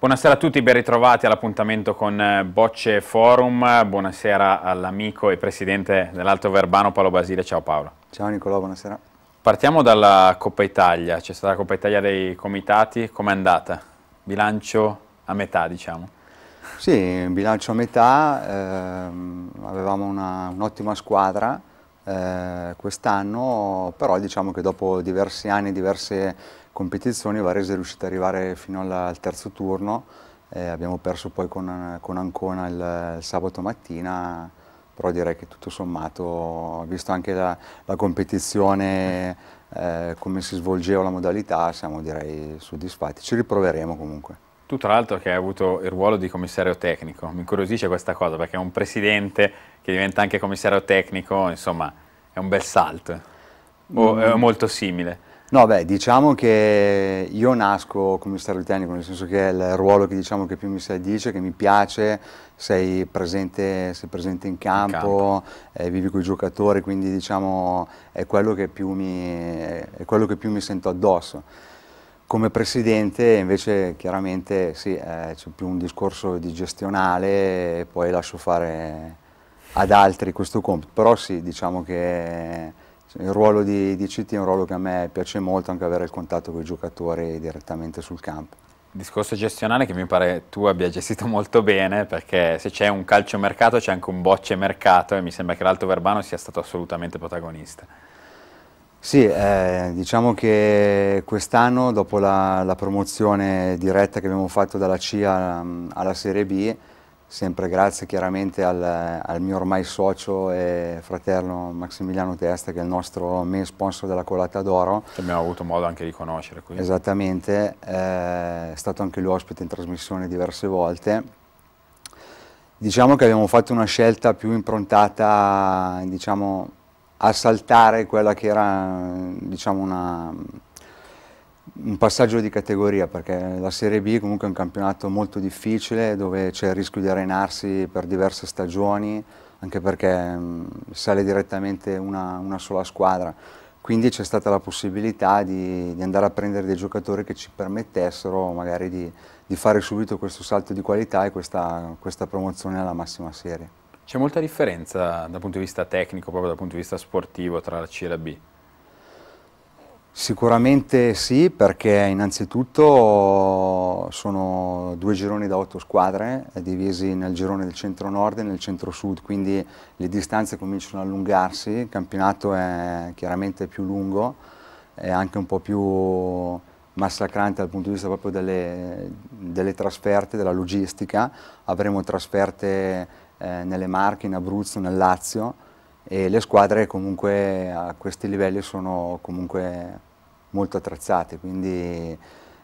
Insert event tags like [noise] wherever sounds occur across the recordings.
Buonasera a tutti, ben ritrovati all'appuntamento con eh, Bocce Forum. Buonasera all'amico e presidente dell'Alto Verbano Paolo Basile. Ciao Paolo. Ciao Nicolò, buonasera. Partiamo dalla Coppa Italia, c'è stata la Coppa Italia dei comitati, com'è andata? Bilancio a metà diciamo. Sì, bilancio a metà, ehm, avevamo un'ottima un squadra, eh, quest'anno, però diciamo che dopo diversi anni, e diverse competizioni, Varese è riuscita ad arrivare fino alla, al terzo turno, eh, abbiamo perso poi con, con Ancona il, il, sabato mattina, però direi che tutto sommato, visto anche la, la competizione, eh, come si svolgeva la modalità, siamo direi soddisfatti, ci riproveremo comunque. Tu tra l'altro che hai avuto il ruolo di commissario tecnico, mi incuriosisce questa cosa perché un presidente che diventa anche commissario tecnico, insomma, è un bel salto, eh. o mm. è molto simile. No, beh, diciamo che io nasco commissario tecnico, nel senso che è il ruolo che, diciamo, che più mi si addice, che mi piace, sei presente, sei presente in campo, in campo. Eh, vivi con i giocatori, quindi diciamo, è quello, mi, è quello che più mi sento addosso. Come presidente invece chiaramente sì, eh, c'è più un discorso di gestionale e poi lascio fare ad altri questo compito, però sì, diciamo che il ruolo di, di CT è un ruolo che a me piace molto, anche avere il contatto con i giocatori direttamente sul campo. Discorso gestionale che mi pare tu abbia gestito molto bene, perché se c'è un calcio mercato c'è anche un bocce mercato e mi sembra che l'Alto Verbano sia stato assolutamente protagonista. Sì, eh, diciamo che quest'anno dopo la, la, promozione diretta che abbiamo fatto dalla C mm, alla Serie B, sempre grazie chiaramente al, al, mio ormai socio e fratello Massimiliano Testa che è il nostro main sponsor della colata d'oro. Che abbiamo avuto modo anche di conoscere qui. Esattamente, eh, è stato anche lui ospite in trasmissione diverse volte. Diciamo che abbiamo fatto una scelta più improntata diciamo, a saltare quella che era diciamo una, un passaggio di categoria perché la Serie B comunque è un campionato molto difficile dove c'è il rischio di arenarsi per diverse stagioni anche perché sale direttamente una, una, sola squadra quindi c'è stata la possibilità di, di, andare a prendere dei giocatori che ci permettessero magari di, di fare subito questo salto di qualità e questa, questa promozione alla massima serie. C'è molta differenza dal punto di vista tecnico, proprio dal punto di vista sportivo tra la C e la B? Sicuramente sì, perché innanzitutto sono due gironi da otto squadre, divisi nel girone del centro-nord e nel centro-sud, quindi le distanze cominciano ad allungarsi, il campionato è chiaramente più lungo, è anche un po' più massacrante dal punto di vista proprio delle, delle trasferte, della logistica, avremo trasferte eh, nelle Marche, in Abruzzo, nel Lazio e le squadre comunque a questi livelli sono comunque molto attrezzate, quindi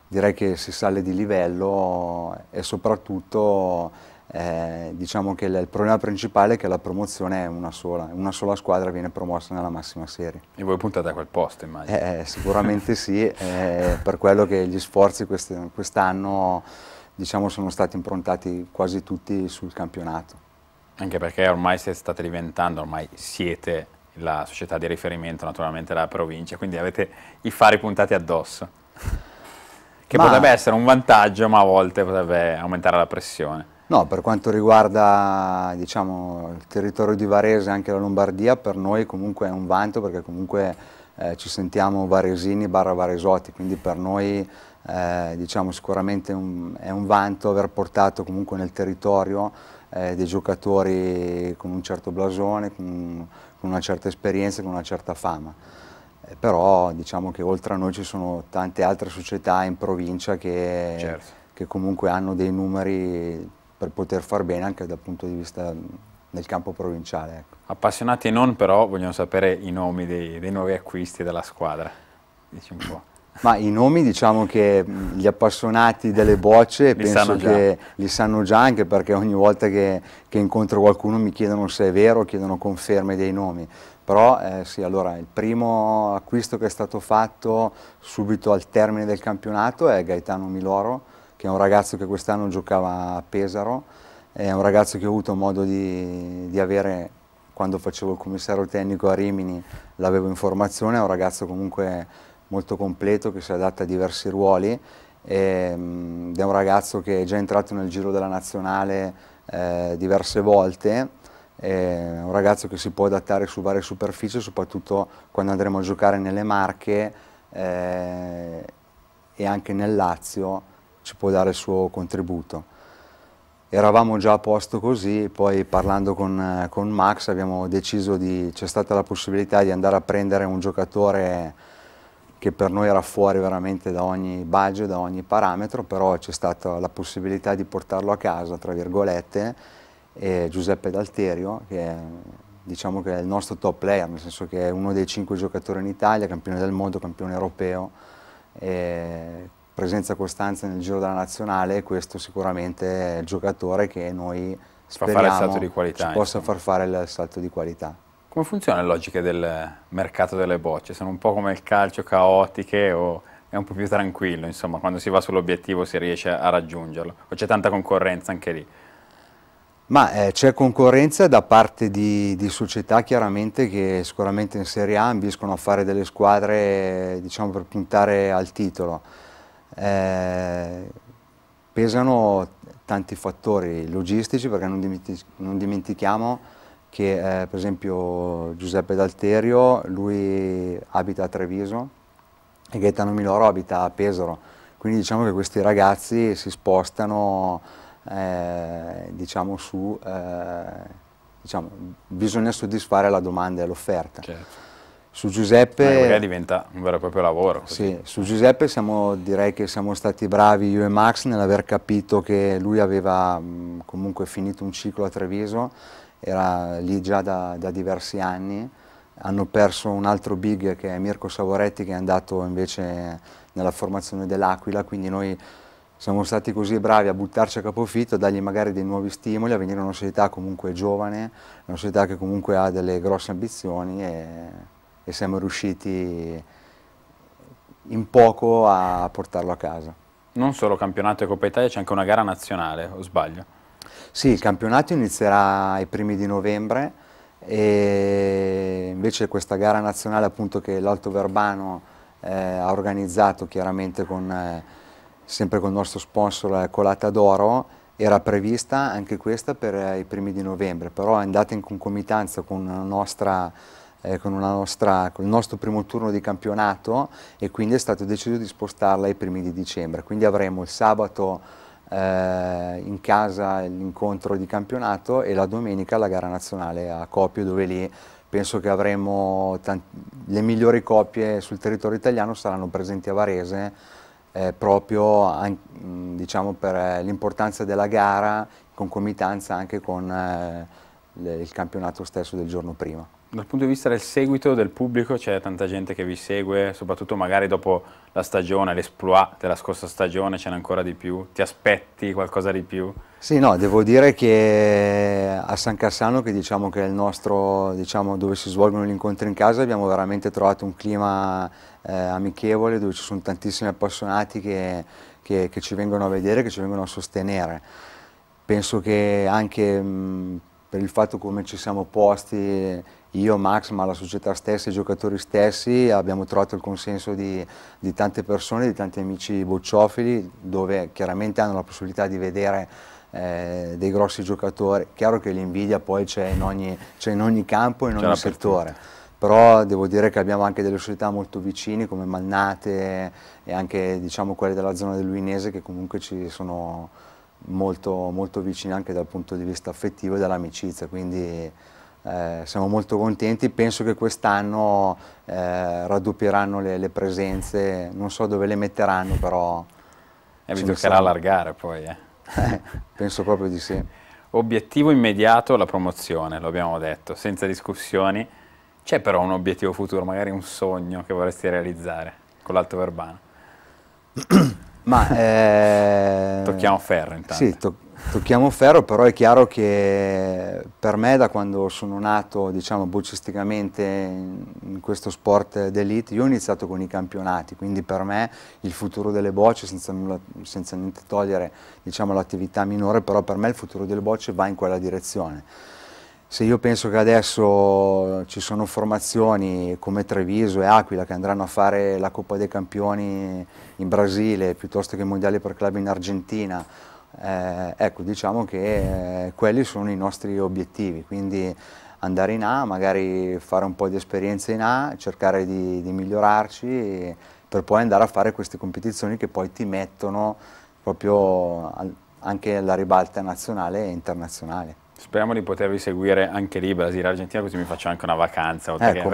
direi che si sale di livello e soprattutto eh, diciamo che il problema principale è che la promozione è una sola, una sola squadra viene promossa nella massima serie. E voi puntate a quel posto immagino? Eh, eh sicuramente sì, eh, per quello che gli sforzi quest'anno diciamo, sono stati improntati quasi tutti sul campionato. Anche perché ormai state diventando, ormai siete la società di riferimento naturalmente della provincia, quindi avete i fari puntati addosso. [laughs] che ma... potrebbe essere un vantaggio, ma a volte potrebbe aumentare la pressione. No, per quanto riguarda diciamo, il territorio di Varese e anche la Lombardia, per noi comunque è un vanto perché comunque eh, ci sentiamo varesini barra varesotti, quindi per noi eh, diciamo, sicuramente un, è un vanto aver portato comunque nel territorio eh, dei giocatori con un certo blasone, con, con, una certa esperienza, con una certa fama. Eh, però diciamo che oltre a noi ci sono tante altre società in provincia che, certo. che comunque hanno dei numeri per poter far bene anche dal punto di vista del campo provinciale. Ecco. Appassionati non però vogliono sapere i nomi dei, dei nuovi acquisti della squadra, dici un po'. Ma i nomi diciamo che gli appassionati delle bocce li penso che li sanno già anche perché ogni volta che, che, incontro qualcuno mi chiedono se è vero, chiedono conferme dei nomi. Però eh, sì, allora il primo acquisto che è stato fatto subito al termine del campionato è Gaetano Miloro, che è un ragazzo che quest'anno giocava a Pesaro, è un ragazzo che ho avuto modo di, di avere quando facevo il commissario tecnico a Rimini, l'avevo in formazione, è un ragazzo comunque molto completo che si adatta a diversi ruoli ehm, ed è un ragazzo che è già entrato nel giro della nazionale eh, diverse volte, è un ragazzo che si può adattare su varie superfici, soprattutto quando andremo a giocare nelle Marche eh, e anche nel Lazio ci può dare il suo contributo. Eravamo già a posto così, poi parlando con, con Max abbiamo deciso di, c'è stata la possibilità di andare a prendere un giocatore che per noi era fuori veramente da ogni budget, da ogni parametro, però c'è stata la possibilità di portarlo a casa, tra virgolette, e Giuseppe D'Alterio, che è, diciamo che è il nostro top player, nel senso che è uno dei cinque giocatori in Italia, campione del mondo, campione europeo, presenza costante nel giro della nazionale, questo sicuramente è il giocatore che noi speriamo fa fare il salto di qualità, ci possa far fare il salto di qualità. Come funziona la logica del mercato delle bocce? Sono un po' come il calcio caotiche o è un po' più tranquillo, insomma, quando si va sull'obiettivo si riesce a raggiungerlo? O c'è tanta concorrenza anche lì? Ma eh, c'è concorrenza da parte di, di, società chiaramente che sicuramente in Serie A ambiscono a fare delle squadre diciamo, per puntare al titolo. Eh, pesano tanti fattori logistici perché non, dimentichiamo che eh, per esempio Giuseppe D'Alterio, lui abita a Treviso e Gaetano Miloro abita a Pesaro, quindi diciamo che questi ragazzi si spostano eh, diciamo su, eh, diciamo, bisogna soddisfare la domanda e l'offerta. Certo. Su Giuseppe... Eh, diventa un vero e proprio lavoro. Sì, su Giuseppe siamo, direi che siamo stati bravi io e Max nell'aver capito che lui aveva mh, comunque finito un ciclo a Treviso era lì già da, da diversi anni, hanno perso un altro big che è Mirko Savoretti che è andato invece nella formazione dell'Aquila, quindi noi siamo stati così bravi a buttarci a capofitto, a dargli magari dei nuovi stimoli, a venire in una società comunque giovane, una società che comunque ha delle grosse ambizioni e, e siamo riusciti in poco a portarlo a casa. Non solo campionato e Coppa Italia, c'è anche una gara nazionale, o sbaglio? Sì, il campionato inizierà ai primi di novembre e invece questa gara nazionale appunto che l'Alto Verbano eh, ha organizzato chiaramente con, eh, sempre con il nostro sponsor eh, Colata d'Oro era prevista anche questa per eh, i primi di novembre, però è andata in concomitanza con, nostra, eh, con, nostra, con il nostro primo turno di campionato e quindi è stato deciso di spostarla ai primi di dicembre, quindi avremo il sabato eh, in casa l'incontro di campionato e la domenica la gara nazionale a Copio dove lì penso che avremo le migliori coppie sul territorio italiano saranno presenti a Varese eh, proprio diciamo, per eh, l'importanza della gara in concomitanza anche con eh, il campionato stesso del giorno prima. Dal punto di vista del seguito del pubblico c'è tanta gente che vi segue, soprattutto magari dopo la stagione, l'esploit della scorsa stagione, ce n'è ancora di più? Ti aspetti qualcosa di più? Sì, no, devo dire che a San Cassano, che diciamo che è il nostro, diciamo, dove si svolgono gli incontri in casa, abbiamo veramente trovato un clima eh, amichevole, dove ci sono tantissimi appassionati che, che, che, ci vengono a vedere, che ci vengono a sostenere. Penso che anche... Mh, per il fatto come ci siamo posti io, Max, ma la società stessa, i giocatori stessi, abbiamo trovato il consenso di, di tante persone, di tanti amici bocciofili, dove chiaramente hanno la possibilità di vedere eh, dei grossi giocatori. Chiaro che l'invidia poi c'è in, in, ogni campo, in ogni settore. però devo dire che abbiamo anche delle società molto vicine come Malnate e anche diciamo, quelle della zona del Luinese che comunque ci sono molto, molto vicini anche dal punto di vista affettivo e dall'amicizia, quindi eh, siamo molto contenti. Penso che quest'anno eh, raddoppieranno le, le, presenze, non so dove le metteranno, però... E eh, vi toccherà siamo. allargare poi, eh. [laughs] Penso proprio di sì. Obiettivo immediato la promozione, lo abbiamo detto, senza discussioni. C'è però un obiettivo futuro, magari un sogno che vorresti realizzare con l'Alto Verbano? [clears throat] Ma, [laughs] eh, tocchiamo ferro intanto. Sì, to tocchiamo ferro, però è chiaro che per me da quando sono nato, diciamo, boccisticamente in questo sport d'elite, io ho iniziato con i campionati, quindi per me il futuro delle bocce, senza, nulla, senza niente togliere diciamo, l'attività minore, però per me il futuro delle bocce va in quella direzione se io penso che adesso ci sono formazioni come Treviso e Aquila che andranno a fare la Coppa dei Campioni in Brasile piuttosto che i Mondiali per Club in Argentina, eh, ecco diciamo che eh, quelli sono i nostri obiettivi, quindi andare in A, magari fare un po' di esperienza in A, cercare di, di migliorarci per poi andare a fare queste competizioni che poi ti mettono proprio anche alla ribalta nazionale e internazionale. Speriamo di potervi seguire anche lì, Brasile-Argentina, così mi faccio anche una vacanza. Ecco,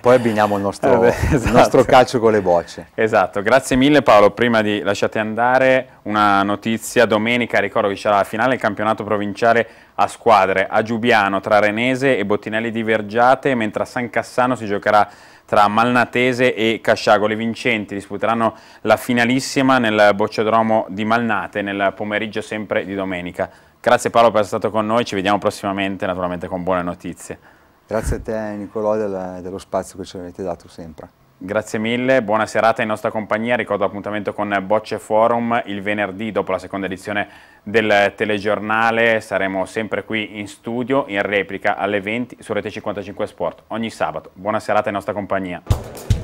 poi abbiniamo il nostro, esatto. [laughs] il nostro, esatto. calcio con le bocce. Esatto, grazie mille Paolo. Prima di lasciate andare, una notizia. Domenica ricordo che c'era la finale del campionato provinciale a squadre a Giubiano tra Renese e Bottinelli di Vergiate, mentre a San Cassano si giocherà tra Malnatese e Casciago. Le vincenti disputeranno la finalissima nel bocciodromo di Malnate nel pomeriggio sempre di domenica. Grazie Paolo per essere stato con noi, ci vediamo prossimamente naturalmente con buone notizie. Grazie a te Nicolò del, dello spazio che ci avete dato sempre. Grazie mille, buona serata in nostra compagnia, ricordo l'appuntamento con Bocce Forum il venerdì dopo la seconda edizione del telegiornale, saremo sempre qui in studio in replica alle 20 su Rete 55 Sport ogni sabato. Buona serata in nostra compagnia.